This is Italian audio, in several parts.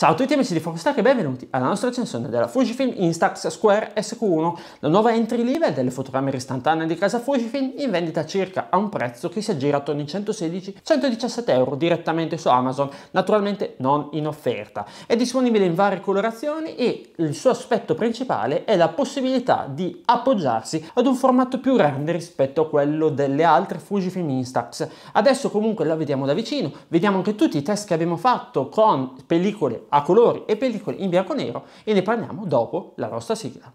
Ciao a tutti amici di Focus Tech e benvenuti alla nostra recensione della Fujifilm Instax Square SQ1, la nuova entry level delle fotocamere istantanee di casa Fujifilm in vendita circa a un prezzo che si aggira attorno ai 116-117 euro direttamente su Amazon, naturalmente non in offerta. È disponibile in varie colorazioni e il suo aspetto principale è la possibilità di appoggiarsi ad un formato più grande rispetto a quello delle altre Fujifilm Instax. Adesso comunque la vediamo da vicino, vediamo anche tutti i test che abbiamo fatto con pellicole a colori e pellicole in bianco e nero e ne parliamo dopo la nostra sigla.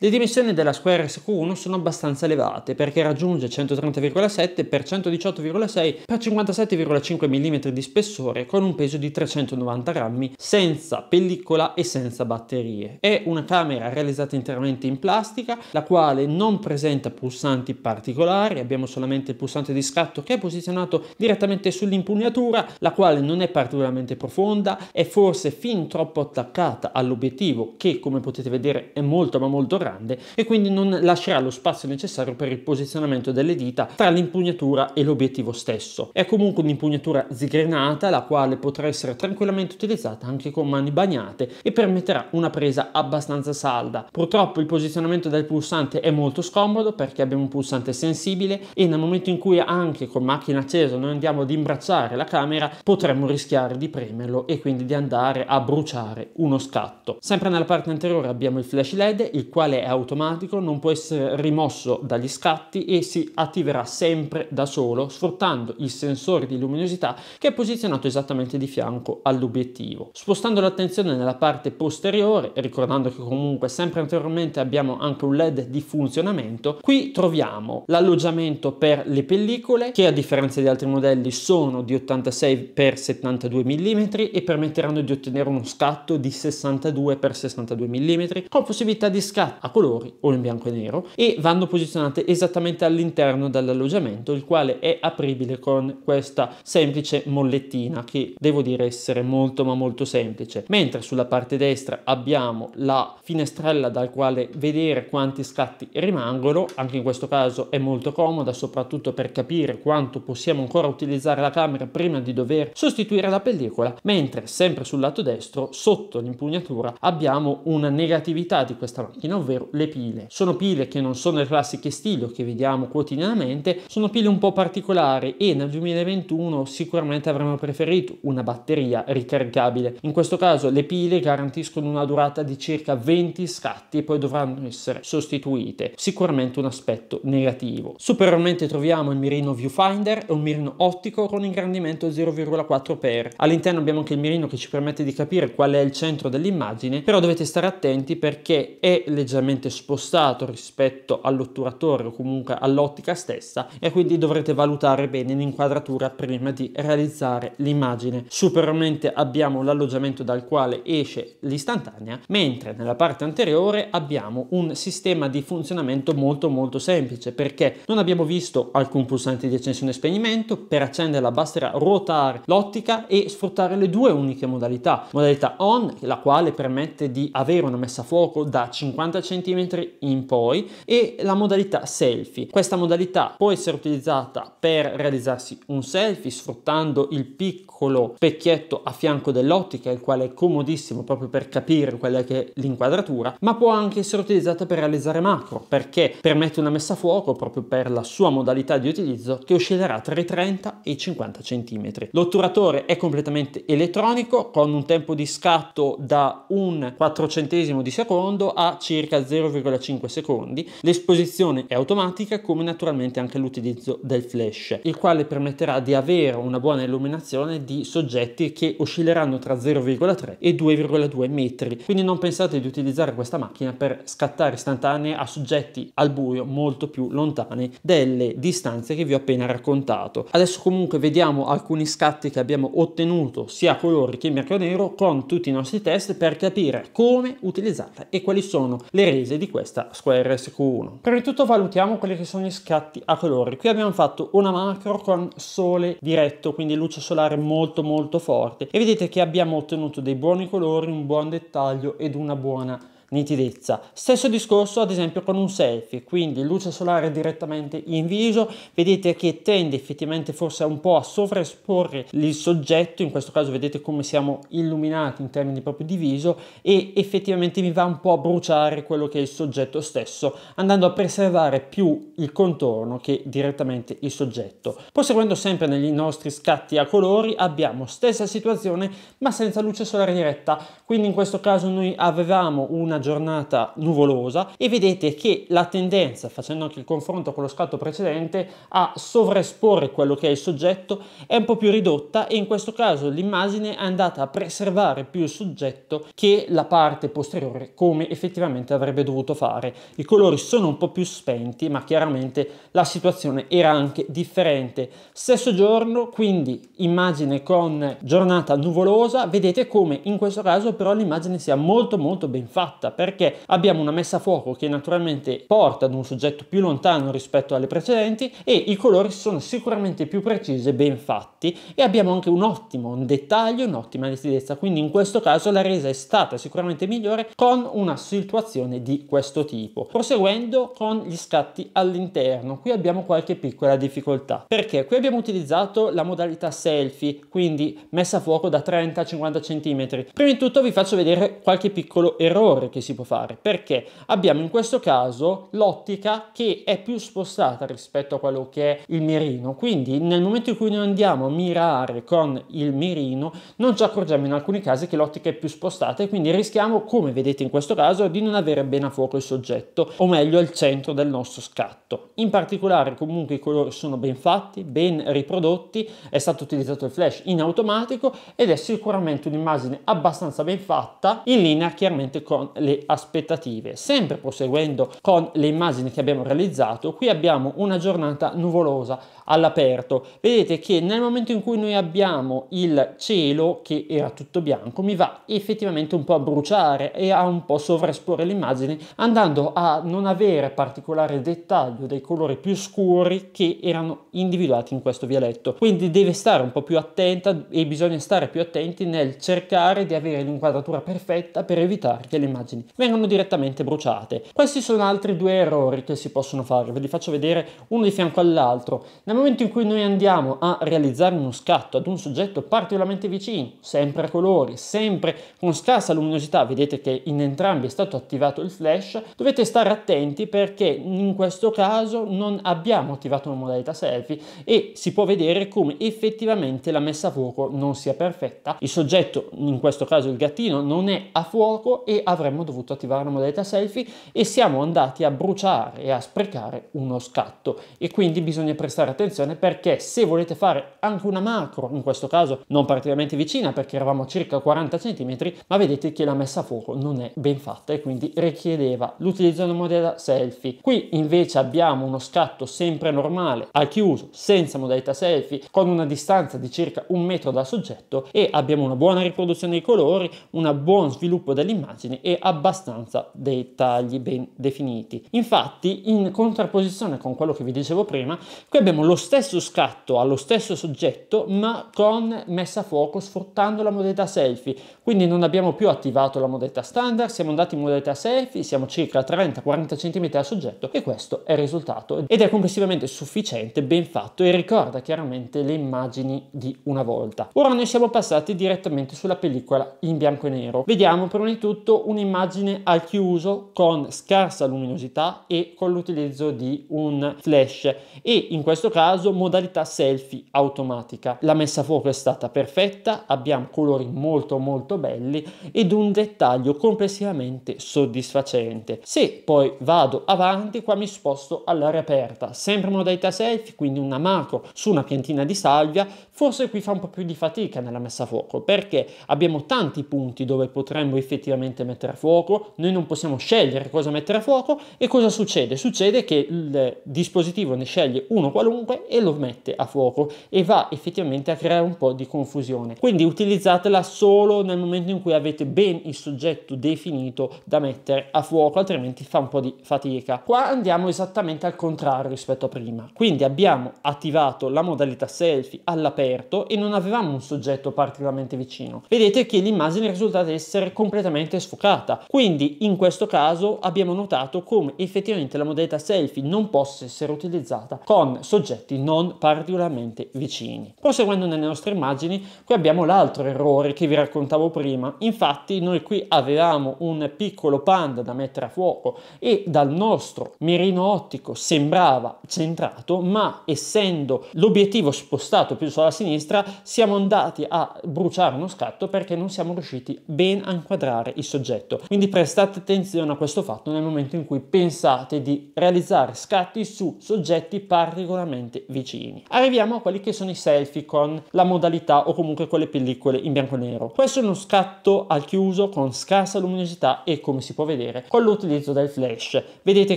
Le dimensioni della Square SQ1 sono abbastanza elevate perché raggiunge 130,7 x 118,6 x 57,5 mm di spessore con un peso di 390 grammi senza pellicola e senza batterie. È una camera realizzata interamente in plastica la quale non presenta pulsanti particolari, abbiamo solamente il pulsante di scatto che è posizionato direttamente sull'impugnatura la quale non è particolarmente profonda, è forse fin troppo attaccata all'obiettivo che come potete vedere è molto ma molto rapido grande e quindi non lascerà lo spazio necessario per il posizionamento delle dita tra l'impugnatura e l'obiettivo stesso. È comunque un'impugnatura zigrenata la quale potrà essere tranquillamente utilizzata anche con mani bagnate e permetterà una presa abbastanza salda. Purtroppo il posizionamento del pulsante è molto scomodo perché abbiamo un pulsante sensibile e nel momento in cui anche con macchina accesa noi andiamo ad imbracciare la camera potremmo rischiare di premerlo e quindi di andare a bruciare uno scatto. Sempre nella parte anteriore abbiamo il flash led il quale perché è automatico, non può essere rimosso dagli scatti e si attiverà sempre da solo sfruttando il sensore di luminosità che è posizionato esattamente di fianco all'obiettivo. Spostando l'attenzione nella parte posteriore, ricordando che comunque sempre anteriormente abbiamo anche un LED di funzionamento, qui troviamo l'alloggiamento per le pellicole che a differenza di altri modelli sono di 86 x 72 mm e permetteranno di ottenere uno scatto di 62 x 62 mm con possibilità di scatto a colori o in bianco e nero e vanno posizionate esattamente all'interno dell'alloggiamento il quale è apribile con questa semplice mollettina che devo dire essere molto ma molto semplice mentre sulla parte destra abbiamo la finestrella dal quale vedere quanti scatti rimangono anche in questo caso è molto comoda soprattutto per capire quanto possiamo ancora utilizzare la camera prima di dover sostituire la pellicola mentre sempre sul lato destro sotto l'impugnatura abbiamo una negatività di questa macchina ovvero ovvero le pile. Sono pile che non sono il classiche stile che vediamo quotidianamente, sono pile un po' particolari e nel 2021 sicuramente avremmo preferito una batteria ricaricabile. In questo caso le pile garantiscono una durata di circa 20 scatti e poi dovranno essere sostituite, sicuramente un aspetto negativo. Superiormente troviamo il mirino viewfinder e un mirino ottico con ingrandimento 0,4x. All'interno abbiamo anche il mirino che ci permette di capire qual è il centro dell'immagine, però dovete stare attenti perché è leggermente leggermente spostato rispetto all'otturatore o comunque all'ottica stessa e quindi dovrete valutare bene l'inquadratura prima di realizzare l'immagine. Superiormente abbiamo l'alloggiamento dal quale esce l'istantanea, mentre nella parte anteriore abbiamo un sistema di funzionamento molto molto semplice perché non abbiamo visto alcun pulsante di accensione e spegnimento, per accenderla basterà ruotare l'ottica e sfruttare le due uniche modalità, modalità on la quale permette di avere una messa a fuoco da 50 cm cm in poi e la modalità selfie. Questa modalità può essere utilizzata per realizzarsi un selfie sfruttando il piccolo specchietto a fianco dell'ottica, il quale è comodissimo proprio per capire quella che è l'inquadratura, ma può anche essere utilizzata per realizzare macro perché permette una messa a fuoco proprio per la sua modalità di utilizzo che oscillerà tra i 30 e i 50 cm. L'otturatore è completamente elettronico con un tempo di scatto da un 4 centesimo di secondo a circa 0,5 secondi, l'esposizione è automatica come naturalmente anche l'utilizzo del flash, il quale permetterà di avere una buona illuminazione di soggetti che oscilleranno tra 0,3 e 2,2 metri, quindi non pensate di utilizzare questa macchina per scattare istantanee a soggetti al buio molto più lontani delle distanze che vi ho appena raccontato. Adesso comunque vediamo alcuni scatti che abbiamo ottenuto sia colori che bianco e nero con tutti i nostri test per capire come utilizzarla e quali sono le rese di questa Square SQ1. Prima di tutto valutiamo quelli che sono gli scatti a colori. Qui abbiamo fatto una macro con sole diretto, quindi luce solare molto molto forte e vedete che abbiamo ottenuto dei buoni colori, un buon dettaglio ed una buona nitidezza. Stesso discorso ad esempio con un selfie, quindi luce solare direttamente in viso, vedete che tende effettivamente forse un po' a sovraesporre il soggetto, in questo caso vedete come siamo illuminati in termini proprio di viso e effettivamente mi va un po' a bruciare quello che è il soggetto stesso, andando a preservare più il contorno che direttamente il soggetto. Proseguendo sempre negli nostri scatti a colori abbiamo stessa situazione ma senza luce solare diretta, quindi in questo caso noi avevamo una giornata nuvolosa e vedete che la tendenza, facendo anche il confronto con lo scatto precedente, a sovraesporre quello che è il soggetto è un po' più ridotta e in questo caso l'immagine è andata a preservare più il soggetto che la parte posteriore come effettivamente avrebbe dovuto fare. I colori sono un po' più spenti ma chiaramente la situazione era anche differente. Stesso giorno quindi immagine con giornata nuvolosa, vedete come in questo caso però l'immagine sia molto molto ben fatta alta perché abbiamo una messa a fuoco che naturalmente porta ad un soggetto più lontano rispetto alle precedenti e i colori sono sicuramente più precisi e ben fatti e abbiamo anche un ottimo dettaglio, un'ottima nitidezza, quindi in questo caso la resa è stata sicuramente migliore con una situazione di questo tipo. Proseguendo con gli scatti all'interno, qui abbiamo qualche piccola difficoltà perché qui abbiamo utilizzato la modalità selfie, quindi messa a fuoco da 30 a 50 cm. Prima di tutto vi faccio vedere qualche piccolo errore che che si può fare, perché abbiamo in questo caso l'ottica che è più spostata rispetto a quello che è il mirino, quindi nel momento in cui noi andiamo a mirare con il mirino non ci accorgiamo in alcuni casi che l'ottica è più spostata e quindi rischiamo, come vedete in questo caso, di non avere bene a fuoco il soggetto, o meglio il centro del nostro scatto. In particolare comunque i colori sono ben fatti, ben riprodotti, è stato utilizzato il flash in automatico ed è sicuramente un'immagine abbastanza ben fatta, in linea chiaramente con le le aspettative. Sempre proseguendo con le immagini che abbiamo realizzato, qui abbiamo una giornata nuvolosa all'aperto. Vedete che nel momento in cui noi abbiamo il cielo che era tutto bianco, mi va effettivamente un po' a bruciare e a un po' sovraesporre l'immagine, andando a non avere particolare dettaglio dei colori più scuri che erano individuati in questo vialetto. Quindi deve stare un po' più attenta e bisogna stare più attenti nel cercare di avere l'inquadratura perfetta per evitare che l'immagine utili, vengono direttamente bruciate. Questi sono altri due errori che si possono fare, ve li faccio vedere uno di fianco all'altro. Nel momento in cui noi andiamo a realizzare uno scatto ad un soggetto particolarmente vicino, sempre a colori, sempre con scarsa luminosità, vedete che in entrambi è stato attivato il flash, dovete stare attenti perché in questo caso non abbiamo attivato una modalità selfie e si può vedere come effettivamente la messa a fuoco non sia perfetta. Il soggetto, in questo caso il gattino, non è a fuoco e avremo abbiamo dovuto attivare la modalità selfie e siamo andati a bruciare e a sprecare uno scatto e quindi bisogna prestare attenzione perché se volete fare anche una macro, in questo caso non particolarmente vicina perché eravamo a circa 40 cm, ma vedete che la messa a fuoco non è ben fatta e quindi richiedeva l'utilizzo della modalità selfie. Qui invece abbiamo uno scatto sempre normale, al chiuso, senza modalità selfie, con una distanza di circa un metro dal soggetto e abbiamo una buona riproduzione dei colori, un buon sviluppo dell'immagine e abbastanza dei tagli ben definiti. Infatti, in contrapposizione con quello che vi dicevo prima, qui abbiamo lo stesso scatto allo stesso soggetto, ma con messa a fuoco sfruttando la modalità selfie. Quindi non abbiamo più attivato la modalità standard, siamo andati in modalità selfie, siamo circa 30-40 cm al soggetto e questo è il risultato ed è complessivamente sufficiente, ben fatto e ricorda chiaramente le immagini di una volta. Ora noi siamo passati direttamente sulla pellicola in bianco e nero. Vediamo prima di tutto un'immagine immagine al chiuso con scarsa luminosità e con l'utilizzo di un flash e in questo caso modalità selfie automatica. La messa a fuoco è stata perfetta, abbiamo colori molto molto belli ed un dettaglio complessivamente soddisfacente. Se poi vado avanti qua mi sposto all'aria aperta, sempre modalità selfie, quindi una macro su una piantina di salvia, forse qui fa un po' più di fatica nella messa a fuoco perché abbiamo tanti punti dove potremmo effettivamente mettere a fuoco fuoco, noi non possiamo scegliere cosa mettere a fuoco e cosa succede? Succede che il dispositivo ne sceglie uno qualunque e lo mette a fuoco e va effettivamente a creare un po' di confusione. Quindi utilizzatela solo nel momento in cui avete ben il soggetto definito da mettere a fuoco, altrimenti fa un po' di fatica. Qua andiamo esattamente al contrario rispetto a prima. Quindi abbiamo attivato la modalità selfie all'aperto e non avevamo un soggetto particolarmente vicino. Vedete che l'immagine risulta essere completamente sfocata quindi in questo caso abbiamo notato come effettivamente la modalità selfie non possa essere utilizzata con soggetti non particolarmente vicini. Proseguendo nelle nostre immagini, qui abbiamo l'altro errore che vi raccontavo prima. Infatti noi qui avevamo un piccolo panda da mettere a fuoco e dal nostro mirino ottico sembrava centrato, ma essendo l'obiettivo spostato più sulla sinistra, siamo andati a bruciare uno scatto perché non siamo riusciti ben a inquadrare il soggetto. Quindi prestate attenzione a questo fatto nel momento in cui pensate di realizzare scatti su soggetti particolarmente vicini. Arriviamo a quelli che sono i selfie con la modalità o comunque con le pellicole in bianco e nero. Questo è uno scatto al chiuso con scarsa luminosità e come si può vedere con l'utilizzo del flash. Vedete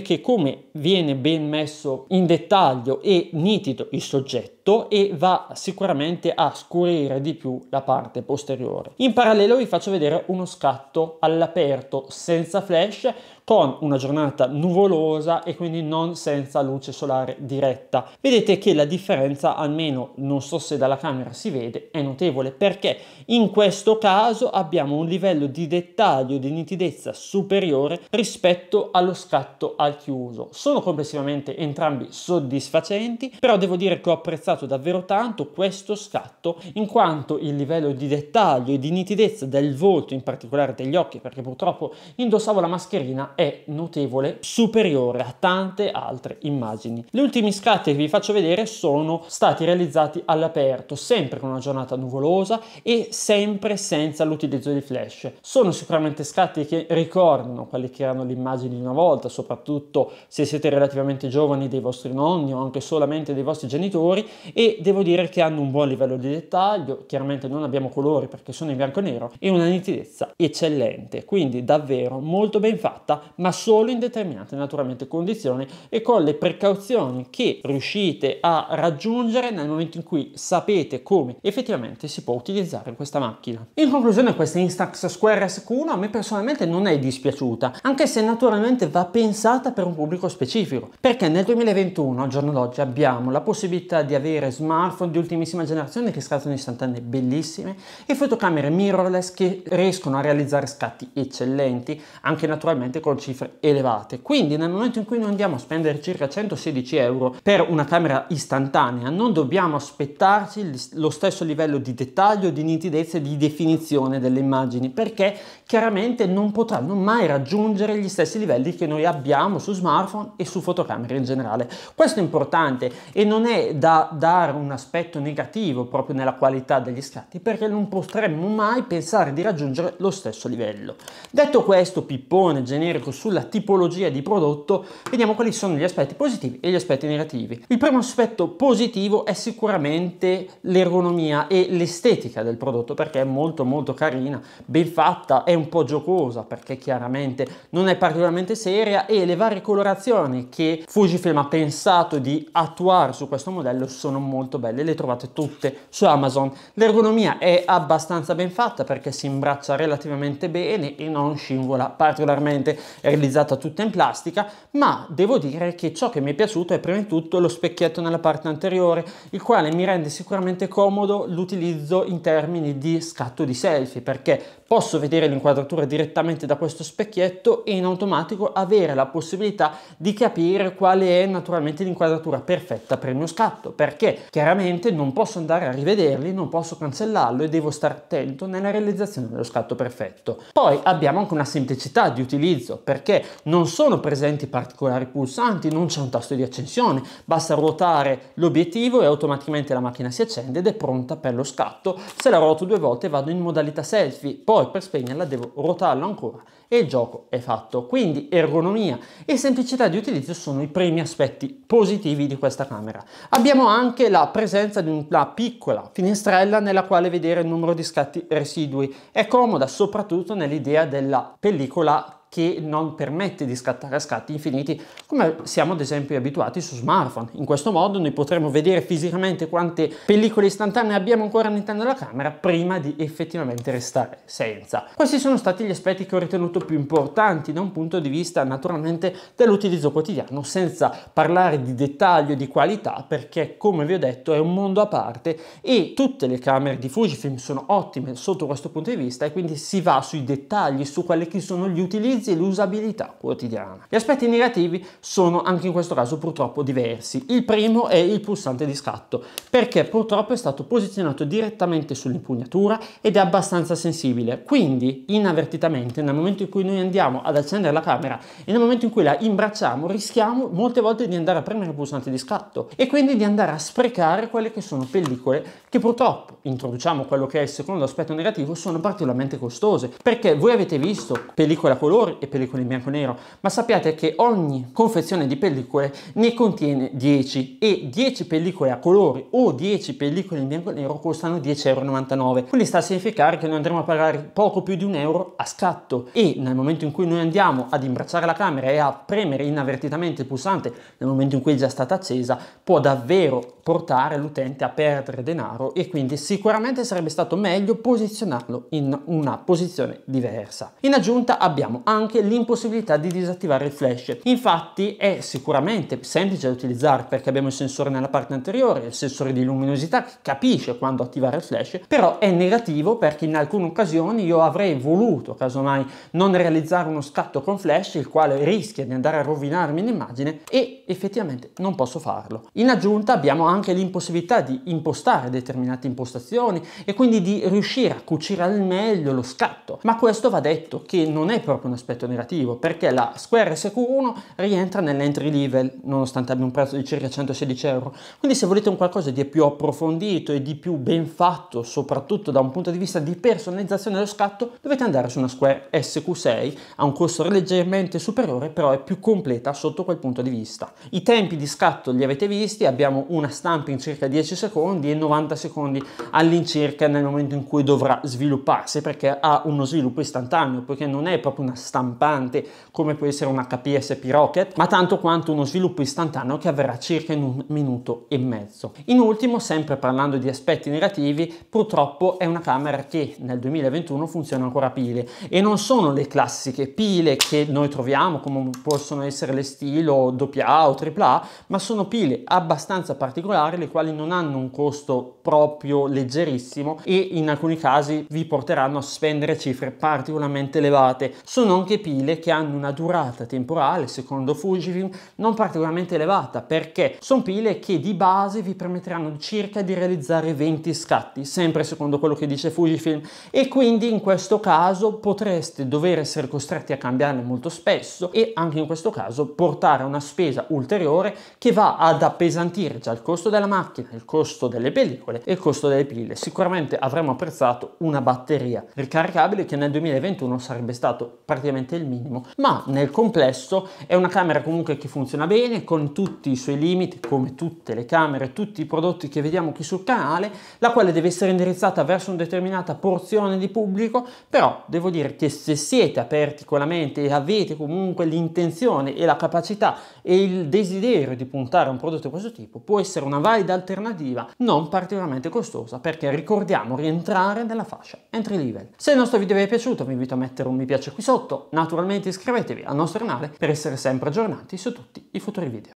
che come viene ben messo in dettaglio e nitido il soggetto tetto e va sicuramente a scurire di più la parte posteriore. In parallelo vi faccio vedere uno scatto all'aperto senza flash con una giornata nuvolosa e quindi non senza luce solare diretta. Vedete che la differenza, almeno non so se dalla camera si vede, è notevole perché in questo caso abbiamo un livello di dettaglio, di nitidezza superiore rispetto allo scatto al chiuso. Sono complessivamente entrambi soddisfacenti, però devo dire che ho apprezzato davvero tanto questo scatto in quanto il livello di dettaglio e di nitidezza del volto, in particolare degli occhi, perché purtroppo indossavo la mascherina, è notevole, superiore a tante altre immagini. Gli ultimi scatti che vi faccio vedere sono stati realizzati all'aperto, sempre con una giornata nuvolosa e sempre senza l'utilizzo di flash. Sono sicuramente scatti che ricordano quelle che erano le immagini di una volta, soprattutto se siete relativamente giovani dei vostri nonni o anche solamente dei vostri genitori e devo dire che hanno un buon livello di dettaglio, chiaramente non abbiamo colori perché sono in bianco e nero e una nitidezza eccellente, quindi davvero molto ben fatta ma solo in determinate naturalmente condizioni e con le precauzioni che riuscite a raggiungere nel momento in cui sapete come effettivamente si può utilizzare questa macchina. In conclusione questa Instax Square SQ1 a me personalmente non è dispiaciuta, anche se naturalmente va pensata per un pubblico specifico, perché nel 2021 al giorno d'oggi abbiamo la possibilità di avere smartphone di ultimissima generazione che scattano istantanee bellissime e fotocamere mirrorless che riescono a realizzare scatti eccellenti, anche naturalmente con con cifre elevate. Quindi nel momento in cui noi andiamo a spendere circa 116 euro per una camera istantanea, non dobbiamo aspettarci lo stesso livello di dettaglio, di nitidezza e di definizione delle immagini, perché chiaramente non potranno mai raggiungere gli stessi livelli che noi abbiamo su smartphone e su fotocamere in generale. Questo è importante e non è da dare un aspetto negativo proprio nella qualità degli scatti, perché non potremmo mai pensare di raggiungere lo stesso livello. Detto questo, pippone generico numerico sulla tipologia di prodotto, vediamo quali sono gli aspetti positivi e gli aspetti negativi. Il primo aspetto positivo è sicuramente l'ergonomia e l'estetica del prodotto perché è molto molto carina, ben fatta, è un po' giocosa perché chiaramente non è particolarmente seria e le varie colorazioni che Fujifilm ha pensato di attuare su questo modello sono molto belle, le trovate tutte su Amazon. L'ergonomia è abbastanza ben fatta perché si imbraccia relativamente bene e non scivola particolarmente realizzata tutta in plastica, ma devo dire che ciò che mi è piaciuto è prima di tutto lo specchietto nella parte anteriore, il quale mi rende sicuramente comodo l'utilizzo in termini di scatto di selfie, perché posso vedere l'inquadratura direttamente da questo specchietto e in automatico avere la possibilità di capire quale è naturalmente l'inquadratura perfetta per il mio scatto perché chiaramente non posso andare a rivederli, non posso cancellarlo e devo stare attento nella realizzazione dello scatto perfetto. Poi abbiamo anche una semplicità di utilizzo perché non sono presenti particolari pulsanti, non c'è un tasto di accensione, basta ruotare l'obiettivo e automaticamente la macchina si accende ed è pronta per lo scatto. Se la ruoto due volte vado in modalità selfie, poi poi per spegnerla devo rotarla ancora e il gioco è fatto. Quindi ergonomia e semplicità di utilizzo sono i primi aspetti positivi di questa camera. Abbiamo anche la presenza di una piccola finestrella nella quale vedere il numero di scatti residui. È comoda soprattutto nell'idea della pellicola che non permette di scattare a scatti infiniti come siamo ad esempio abituati su smartphone. In questo modo noi potremo vedere fisicamente quante pellicole istantanee abbiamo ancora all'interno della camera prima di effettivamente restare senza. Questi sono stati gli aspetti che ho ritenuto più importanti da un punto di vista naturalmente dell'utilizzo quotidiano senza parlare di dettaglio di qualità perché come vi ho detto è un mondo a parte e tutte le camere di Fujifilm sono ottime sotto questo punto di vista e quindi si va sui dettagli, su quelli che sono gli utilizzi ottimizzi l'usabilità quotidiana. Gli aspetti negativi sono anche in questo caso purtroppo diversi. Il primo è il pulsante di scatto, perché purtroppo è stato posizionato direttamente sull'impugnatura ed è abbastanza sensibile. Quindi, inavvertitamente, nel momento in cui noi andiamo ad accendere la camera e nel momento in cui la imbracciamo, rischiamo molte volte di andare a premere il pulsante di scatto e quindi di andare a sprecare quelle che sono pellicole che purtroppo, introduciamo quello che è il secondo aspetto negativo, sono particolarmente costose. Perché voi avete visto pellicole a colori colori e pellicole in bianco e nero, ma sappiate che ogni confezione di pellicole ne contiene 10 e 10 pellicole a colori o 10 pellicole in bianco e nero costano 10,99 euro. Quindi sta a significare che noi andremo a pagare poco più di un euro a scatto e nel momento in cui noi andiamo ad imbracciare la camera e a premere inavvertitamente il pulsante nel momento in cui è già stata accesa può davvero portare l'utente a perdere denaro e quindi sicuramente sarebbe stato meglio posizionarlo in una posizione diversa. In aggiunta abbiamo anche l'impossibilità di disattivare il flash. Infatti è sicuramente semplice da utilizzare perché abbiamo il sensore nella parte anteriore, il sensore di luminosità che capisce quando attivare il flash, però è negativo perché in alcune occasioni io avrei voluto casomai non realizzare uno scatto con flash il quale rischia di andare a rovinarmi l'immagine e effettivamente non posso farlo. In aggiunta abbiamo anche anche l'impossibilità di impostare determinate impostazioni e quindi di riuscire a cucire al meglio lo scatto. Ma questo va detto che non è proprio un aspetto negativo perché la Square SQ1 rientra nell'entry level nonostante abbia un prezzo di circa 116 euro. Quindi se volete un qualcosa di più approfondito e di più ben fatto soprattutto da un punto di vista di personalizzazione dello scatto dovete andare su una Square SQ6 a un costo leggermente superiore però è più completa sotto quel punto di vista. I tempi di scatto li avete visti, abbiamo una stampa in circa 10 secondi e 90 secondi all'incirca nel momento in cui dovrà svilupparsi perché ha uno sviluppo istantaneo poiché non è proprio una stampante come può essere una HPSP Rocket ma tanto quanto uno sviluppo istantaneo che avverrà circa in un minuto e mezzo. In ultimo sempre parlando di aspetti negativi purtroppo è una camera che nel 2021 funziona ancora a pile e non sono le classiche pile che noi troviamo come possono essere le stilo doppia A o AAA ma sono pile abbastanza particolari particolari le quali non hanno un costo proprio leggerissimo e in alcuni casi vi porteranno a spendere cifre particolarmente elevate. Sono anche pile che hanno una durata temporale, secondo Fujifilm, non particolarmente elevata perché sono pile che di base vi permetteranno circa di realizzare 20 scatti, sempre secondo quello che dice Fujifilm e quindi in questo caso potreste dover essere costretti a cambiarle molto spesso e anche in questo caso portare a una spesa ulteriore che va ad appesantire già il costo costo della macchina, il costo delle pellicole e il costo delle pile. Sicuramente avremmo apprezzato una batteria ricaricabile che nel 2021 sarebbe stato praticamente il minimo, ma nel complesso è una camera comunque che funziona bene con tutti i suoi limiti, come tutte le camere, tutti i prodotti che vediamo qui sul canale, la quale deve essere indirizzata verso una determinata porzione di pubblico, però devo dire che se siete aperti con la mente e avete comunque l'intenzione e la capacità e il desiderio di puntare a un prodotto di questo tipo, può essere un una valida alternativa non particolarmente costosa perché ricordiamo rientrare nella fascia entry level. Se il nostro video vi è piaciuto vi invito a mettere un mi piace qui sotto, naturalmente iscrivetevi al nostro canale per essere sempre aggiornati su tutti i futuri video.